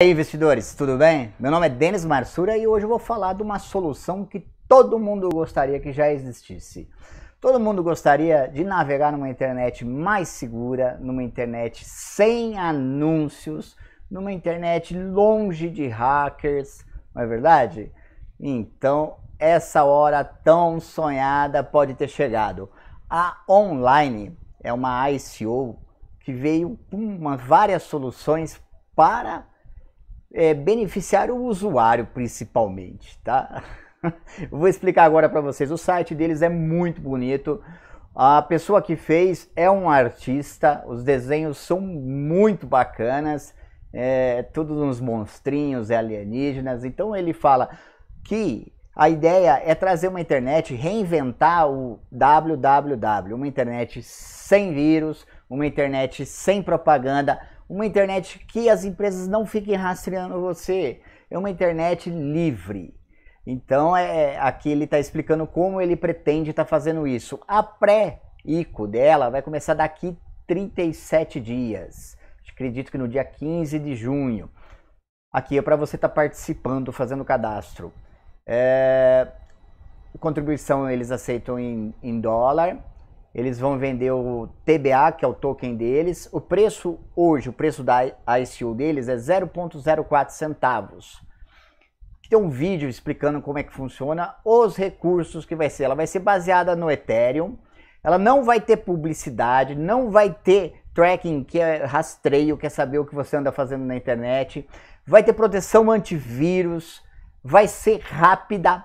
E aí, investidores, tudo bem? Meu nome é Denis Marsura e hoje eu vou falar de uma solução que todo mundo gostaria que já existisse. Todo mundo gostaria de navegar numa internet mais segura, numa internet sem anúncios, numa internet longe de hackers, não é verdade? Então, essa hora tão sonhada pode ter chegado. A Online é uma ICO que veio com uma, várias soluções para é, beneficiar o usuário principalmente, tá? vou explicar agora para vocês. O site deles é muito bonito. A pessoa que fez é um artista. Os desenhos são muito bacanas. É, todos uns monstrinhos é alienígenas. Então ele fala que a ideia é trazer uma internet, reinventar o www, uma internet sem vírus, uma internet sem propaganda, uma internet que as empresas não fiquem rastreando você. É uma internet livre. Então, é, aqui ele está explicando como ele pretende estar tá fazendo isso. A pré-ICO dela vai começar daqui 37 dias. Acredito que no dia 15 de junho. Aqui é para você estar tá participando, fazendo cadastro. É, contribuição eles aceitam em, em dólar eles vão vender o TBA, que é o token deles. O preço hoje, o preço da ICO deles é 0,04 centavos. Tem um vídeo explicando como é que funciona, os recursos que vai ser. Ela vai ser baseada no Ethereum. Ela não vai ter publicidade, não vai ter tracking, que é rastreio, quer é saber o que você anda fazendo na internet. Vai ter proteção antivírus, vai ser rápida,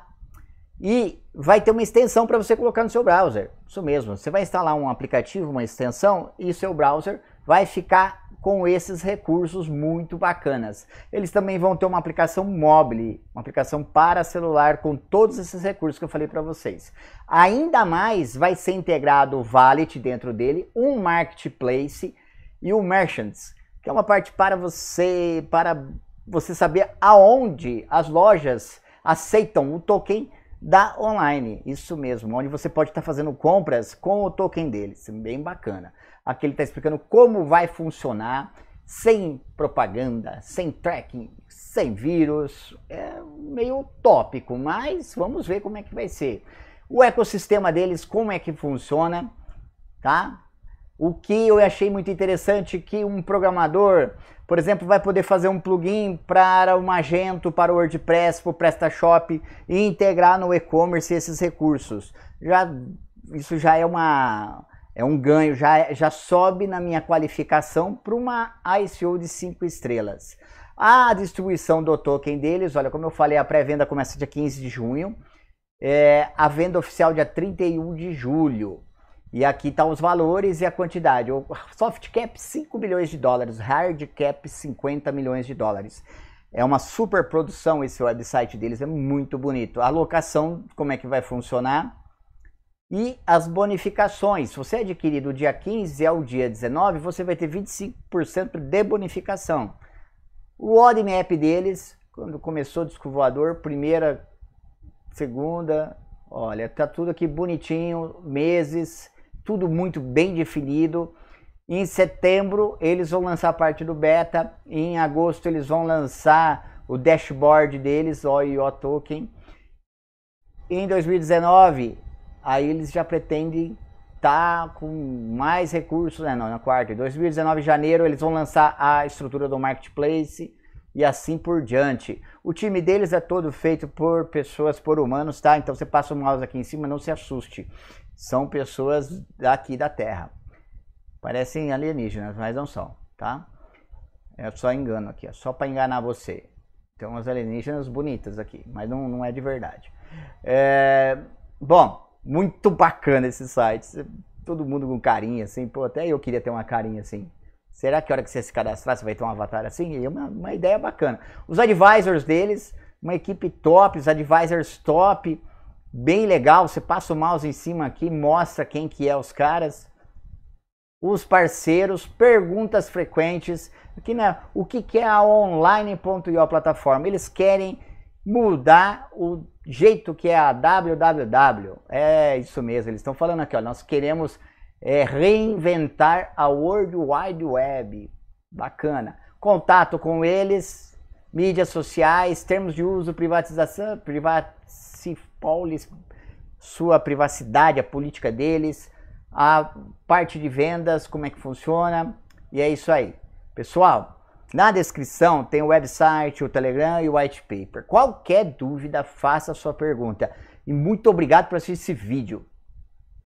e vai ter uma extensão para você colocar no seu browser. Isso mesmo, você vai instalar um aplicativo, uma extensão e seu browser vai ficar com esses recursos muito bacanas. Eles também vão ter uma aplicação mobile, uma aplicação para celular com todos esses recursos que eu falei para vocês. Ainda mais vai ser integrado o Valet dentro dele, um Marketplace e o Merchants, que é uma parte para você, para você saber aonde as lojas aceitam o token da online. Isso mesmo, onde você pode estar tá fazendo compras com o token deles. É bem bacana. Aqui ele está explicando como vai funcionar sem propaganda, sem tracking, sem vírus. É meio tópico, mas vamos ver como é que vai ser. O ecossistema deles, como é que funciona, tá? O que eu achei muito interessante que um programador, por exemplo, vai poder fazer um plugin para o Magento, para o WordPress, para o PrestaShop e integrar no e-commerce esses recursos. Já isso já é uma é um ganho, já, já sobe na minha qualificação para uma ICO de 5 estrelas. A distribuição do token deles, olha, como eu falei, a pré-venda começa dia 15 de junho, é, a venda oficial dia 31 de julho. E aqui estão tá os valores e a quantidade. O soft cap 5 milhões de dólares, hard cap 50 milhões de dólares. É uma super produção esse website deles, é muito bonito. A locação, como é que vai funcionar? E as bonificações. Se você adquirir do dia 15 ao dia 19, você vai ter 25% de bonificação. O map deles, quando começou o disco voador, primeira, segunda, olha, tá tudo aqui bonitinho, meses, tudo muito bem definido. Em setembro eles vão lançar a parte do beta, em agosto eles vão lançar o dashboard deles, o IO Token. Em 2019, aí eles já pretendem estar tá com mais recursos, né? Não, na quarta. Em 2019, janeiro, eles vão lançar a estrutura do marketplace e assim por diante. O time deles é todo feito por pessoas, por humanos, tá? Então você passa o mouse aqui em cima, não se assuste são pessoas daqui da Terra. Parecem alienígenas, mas não são, tá? É só engano aqui, é só para enganar você. Tem umas alienígenas bonitas aqui, mas não, não é de verdade. É... Bom, muito bacana esse site. Todo mundo com carinha, assim. Pô, até eu queria ter uma carinha assim. Será que a hora que você se cadastrar, você vai ter um avatar assim? É uma, uma ideia bacana. Os advisors deles, uma equipe top, os advisors top bem legal. Você passa o mouse em cima aqui, mostra quem que é os caras, os parceiros, perguntas frequentes. Aqui né o que, que é a online.io plataforma? Eles querem mudar o jeito que é a www. É isso mesmo, eles estão falando aqui, ó, nós queremos é, reinventar a World Wide Web. Bacana. Contato com eles, mídias sociais, termos de uso, privatização, privacipolis, sua privacidade, a política deles, a parte de vendas, como é que funciona, e é isso aí. Pessoal, na descrição tem o website, o Telegram e o white paper. Qualquer dúvida, faça a sua pergunta. E muito obrigado por assistir esse vídeo.